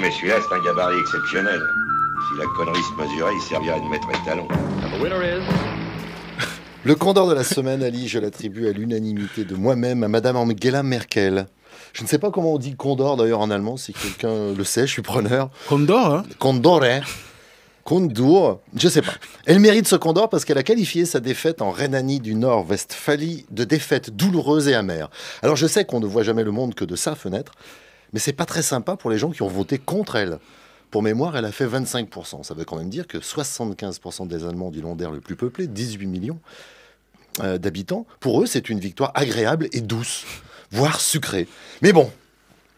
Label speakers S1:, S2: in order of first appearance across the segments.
S1: mais celui-là, c'est un gabarit exceptionnel. Si la connerie se mesurait, il servirait de mettre talons. Ah, le condor de la semaine, Ali, je l'attribue à l'unanimité de moi-même à Madame Angela Merkel. Je ne sais pas comment on dit condor d'ailleurs en allemand, si quelqu'un le sait, je suis preneur. Condor, hein Condor, hein Condor, je sais pas. Elle mérite ce condor parce qu'elle a qualifié sa défaite en Rhénanie du Nord-Westphalie de défaite douloureuse et amère. Alors je sais qu'on ne voit jamais le monde que de sa fenêtre, mais c'est pas très sympa pour les gens qui ont voté contre elle. Pour mémoire, elle a fait 25%. Ça veut quand même dire que 75% des Allemands du Landaire le plus peuplé, 18 millions euh, d'habitants, pour eux, c'est une victoire agréable et douce, voire sucrée. Mais bon,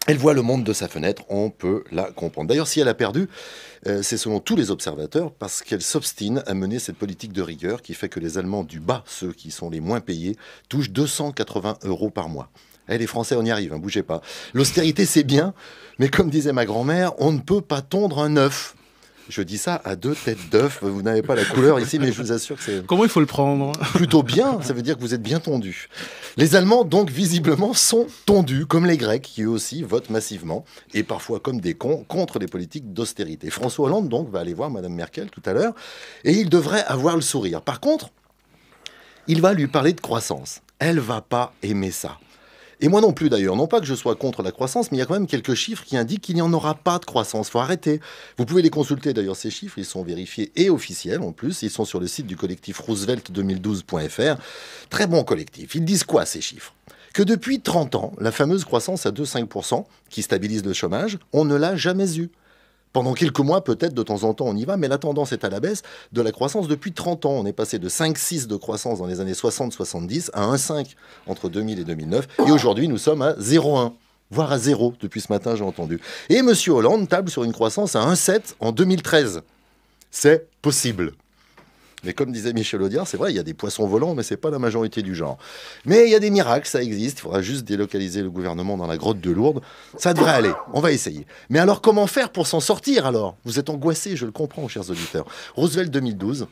S1: elle voit le monde de sa fenêtre, on peut la comprendre. D'ailleurs, si elle a perdu, euh, c'est selon tous les observateurs parce qu'elle s'obstine à mener cette politique de rigueur qui fait que les Allemands du bas, ceux qui sont les moins payés, touchent 280 euros par mois. Eh, les Français, on y arrive, ne hein, bougez pas. L'austérité, c'est bien, mais comme disait ma grand-mère, on ne peut pas tondre un œuf. Je dis ça à deux têtes d'œuf. Vous n'avez pas la couleur ici, mais je vous assure que c'est. Comment il faut le prendre Plutôt bien. Ça veut dire que vous êtes bien tondu. Les Allemands, donc, visiblement, sont tondus, comme les Grecs, qui eux aussi votent massivement, et parfois comme des cons, contre les politiques d'austérité. François Hollande, donc, va aller voir Madame Merkel tout à l'heure, et il devrait avoir le sourire. Par contre, il va lui parler de croissance. Elle va pas aimer ça. Et moi non plus d'ailleurs, non pas que je sois contre la croissance, mais il y a quand même quelques chiffres qui indiquent qu'il n'y en aura pas de croissance. Faut arrêter. Vous pouvez les consulter d'ailleurs ces chiffres, ils sont vérifiés et officiels en plus, ils sont sur le site du collectif roosevelt2012.fr. Très bon collectif. Ils disent quoi ces chiffres que depuis 30 ans, la fameuse croissance à 2,5% qui stabilise le chômage, on ne l'a jamais eue. Pendant quelques mois, peut-être, de temps en temps, on y va, mais la tendance est à la baisse de la croissance depuis 30 ans. On est passé de 5,6 de croissance dans les années 60-70 à 1,5 entre 2000 et 2009. Et aujourd'hui, nous sommes à 0,1 voire à 0 depuis ce matin, j'ai entendu. Et M. Hollande table sur une croissance à 1,7 en 2013. C'est possible. Mais comme disait Michel Audiard, c'est vrai, il y a des poissons volants, mais ce n'est pas la majorité du genre. Mais il y a des miracles, ça existe. Il faudra juste délocaliser le gouvernement dans la grotte de Lourdes. Ça devrait aller. On va essayer. Mais alors, comment faire pour s'en sortir alors Vous êtes angoissés, je le comprends, chers auditeurs. Roosevelt 2012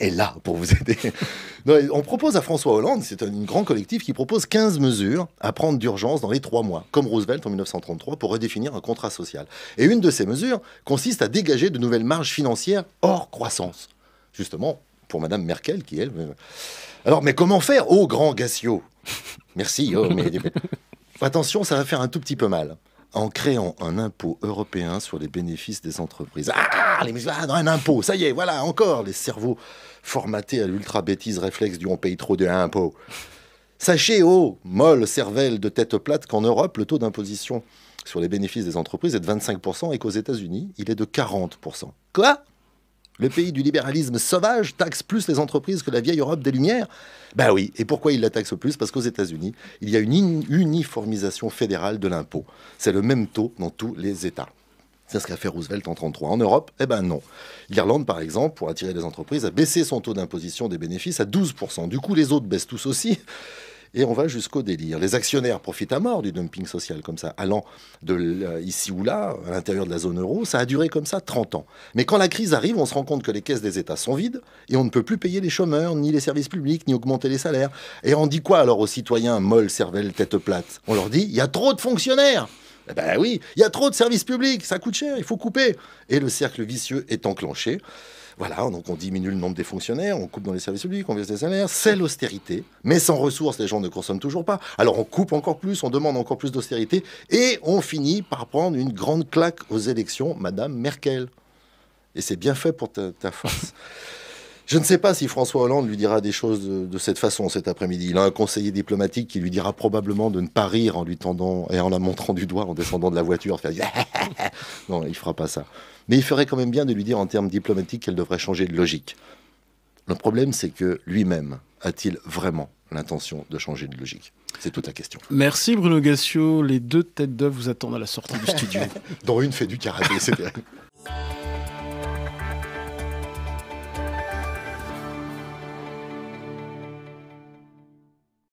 S1: est là pour vous aider. on propose à François Hollande, c'est un grand collectif qui propose 15 mesures à prendre d'urgence dans les trois mois, comme Roosevelt en 1933 pour redéfinir un contrat social. Et une de ces mesures consiste à dégager de nouvelles marges financières hors croissance justement, pour Madame Merkel, qui elle. Alors, mais comment faire Oh, grand Gassio Merci. Oh, mais... Attention, ça va faire un tout petit peu mal. Hein. En créant un impôt européen sur les bénéfices des entreprises. Ah, les ah, dans un impôt, ça y est, voilà, encore les cerveaux formatés à l'ultra-bêtise réflexe du on paye trop de Sachez, oh, molle cervelle de tête plate, qu'en Europe, le taux d'imposition sur les bénéfices des entreprises est de 25% et qu'aux États-Unis, il est de 40%. Quoi le pays du libéralisme sauvage taxe plus les entreprises que la vieille Europe des Lumières Ben oui, et pourquoi il la taxe plus Parce qu'aux États-Unis, il y a une uniformisation fédérale de l'impôt. C'est le même taux dans tous les États. C'est ce qu'a fait Roosevelt en 1933. En Europe, eh ben non. L'Irlande, par exemple, pour attirer les entreprises, a baissé son taux d'imposition des bénéfices à 12%. Du coup, les autres baissent tous aussi et on va jusqu'au délire. Les actionnaires profitent à mort du dumping social comme ça, allant de euh, ici ou là, à l'intérieur de la zone euro. Ça a duré comme ça 30 ans. Mais quand la crise arrive, on se rend compte que les caisses des États sont vides et on ne peut plus payer les chômeurs, ni les services publics, ni augmenter les salaires. Et on dit quoi alors aux citoyens molles, cervelles, tête plate On leur dit, il y a trop de fonctionnaires eh ben oui, il y a trop de services publics, ça coûte cher, il faut couper. Et le cercle vicieux est enclenché. Voilà, donc on diminue le nombre des fonctionnaires, on coupe dans les services publics, on baisse les salaires. C'est l'austérité, mais sans ressources, les gens ne consomment toujours pas. Alors on coupe encore plus, on demande encore plus d'austérité, et on finit par prendre une grande claque aux élections, Madame Merkel. Et c'est bien fait pour ta, ta Je ne sais pas si François Hollande lui dira des choses de, cette façon cet après-midi. Il a un conseiller diplomatique qui lui dira probablement de ne pas rire en lui tendant et en la montrant du doigt en descendant de la voiture. non, il ne fera pas ça. Mais il ferait quand même bien de lui dire en termes diplomatiques qu'elle devrait changer de logique. Le problème, c'est que lui-même a-t-il vraiment l'intention de changer de logique C'est toute la question. Merci Bruno Gassio. Les deux têtes d'œuvre vous attendent à la sortie du studio. Dont une fait du karaté,